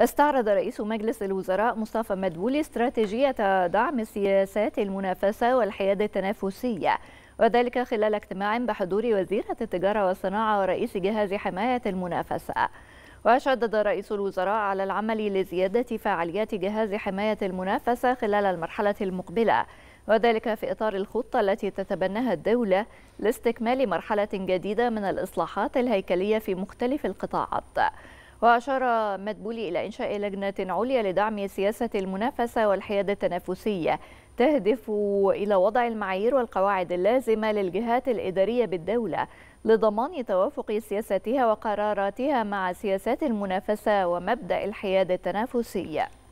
استعرض رئيس مجلس الوزراء مصطفى مدبولي استراتيجية دعم سياسات المنافسة والحيادة التنافسية وذلك خلال اجتماع بحضور وزيرة التجارة والصناعة ورئيس جهاز حماية المنافسة وشدد رئيس الوزراء على العمل لزيادة فعاليات جهاز حماية المنافسة خلال المرحلة المقبلة وذلك في إطار الخطة التي تتبناها الدولة لاستكمال مرحلة جديدة من الإصلاحات الهيكلية في مختلف القطاعات وأشار مدبولي إلى إنشاء لجنة عليا لدعم سياسة المنافسة والحياد التنافسية تهدف إلى وضع المعايير والقواعد اللازمة للجهات الإدارية بالدولة لضمان توافق سياستها وقراراتها مع سياسات المنافسة ومبدأ الحياد التنافسي